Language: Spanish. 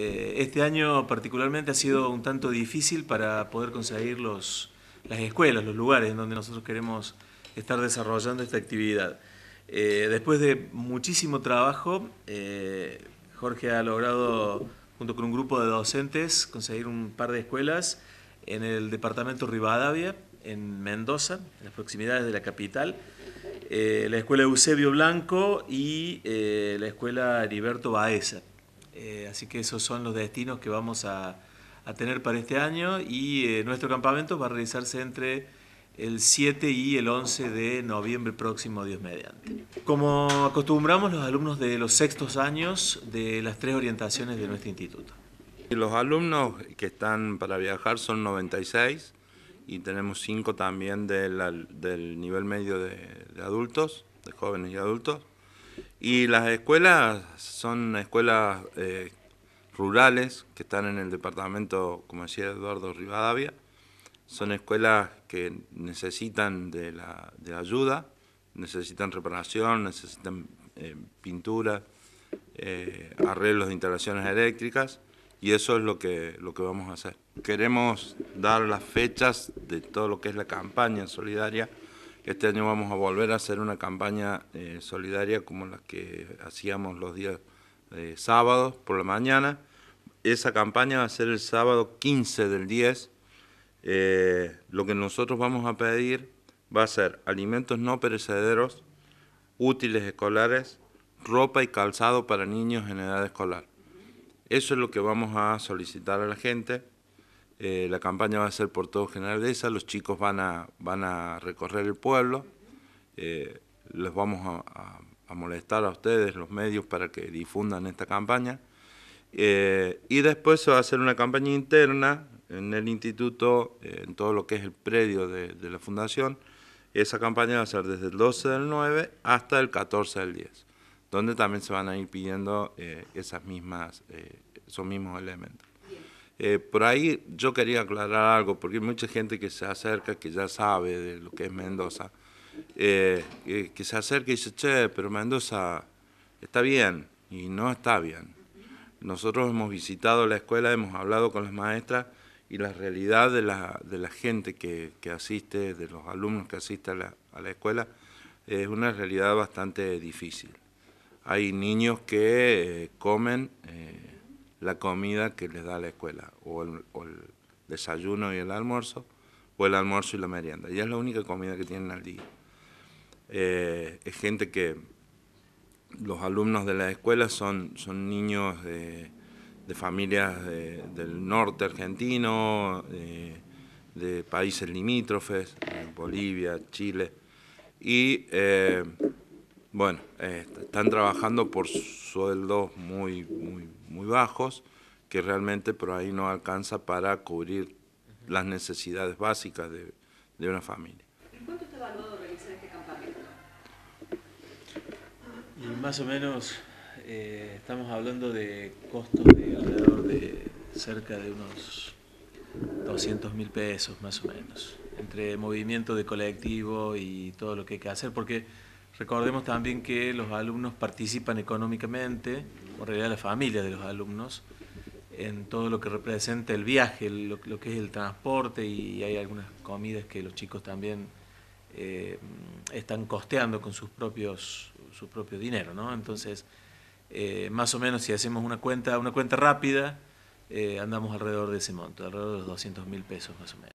Eh, este año particularmente ha sido un tanto difícil para poder conseguir las escuelas, los lugares en donde nosotros queremos estar desarrollando esta actividad. Eh, después de muchísimo trabajo, eh, Jorge ha logrado, junto con un grupo de docentes, conseguir un par de escuelas en el departamento Rivadavia, en Mendoza, en las proximidades de la capital, la escuela Eusebio Blanco y la escuela Heriberto Baeza. Eh, así que esos son los destinos que vamos a, tener para este año y eh, nuestro campamento va a realizarse entre el 7 y el 11 de noviembre próximo, Dios mediante. Como acostumbramos los alumnos de los sextos años de las tres orientaciones de nuestro instituto. Los alumnos que están para viajar son 96 y tenemos 5 también del nivel medio de adultos, de jóvenes y adultos. Y las escuelas son escuelas eh, rurales que están en el departamento, como decía Eduardo Rivadavia. Son escuelas que necesitan de la, ayuda, necesitan reparación, necesitan eh, pintura, eh, arreglos de instalaciones eléctricas y eso es lo que, lo que vamos a hacer. Queremos dar las fechas de todo lo que es la campaña solidaria este año vamos a volver a hacer una campaña eh, solidaria como la que hacíamos los días eh, sábados por la mañana. Esa campaña va a ser el sábado 15 del 10. Eh, lo que nosotros vamos a pedir va a ser alimentos no perecederos, útiles escolares, ropa y calzado para niños en edad escolar. Eso es lo que vamos a solicitar a la gente. Eh, la campaña va a ser por todo General de esa, los chicos van a, van a recorrer el pueblo, eh, les vamos a, molestar a ustedes, los medios, para que difundan esta campaña. Eh, y después se va a hacer una campaña interna en el instituto, en todo lo que es el predio de, la fundación. Esa campaña va a ser desde el 12 del 9 hasta el 14 del 10, donde también se van a ir pidiendo esas mismas, esos mismos elementos. Eh, por ahí yo quería aclarar algo, porque hay mucha gente que se acerca, que ya sabe de lo que es Mendoza, eh, eh, que se acerca y dice, che, pero Mendoza está bien, y no está bien. Nosotros hemos visitado la escuela, hemos hablado con las maestras, y la realidad de la, de la gente que, asiste, de los alumnos que asisten a la escuela, es una realidad bastante difícil. Hay niños que comen la comida que les da la escuela, o el, desayuno y el almuerzo, o el almuerzo y la merienda. Y es la única comida que tienen al día. Eh, es gente que los alumnos de la escuela son, son niños de, familias del norte argentino, de, países limítrofes, Bolivia, Chile, y eh, bueno, eh, están trabajando por sueldos muy, muy, bajos, que realmente por ahí no alcanza para cubrir las necesidades básicas de, una familia. ¿En cuánto está evaluado realizar este campamento? más o menos eh, estamos hablando de costos de alrededor de cerca de unos 200 mil pesos, más o menos, entre movimiento de colectivo y todo lo que hay que hacer, porque Recordemos también que los alumnos participan económicamente, o en realidad la familia de los alumnos, en todo lo que representa el viaje, lo, que es el transporte y hay algunas comidas que los chicos también eh, están costeando con sus propios, su propio dinero, Entonces, eh, más o menos si hacemos una cuenta, una cuenta rápida, eh, andamos alrededor de ese monto, alrededor de los 200 mil pesos más o menos.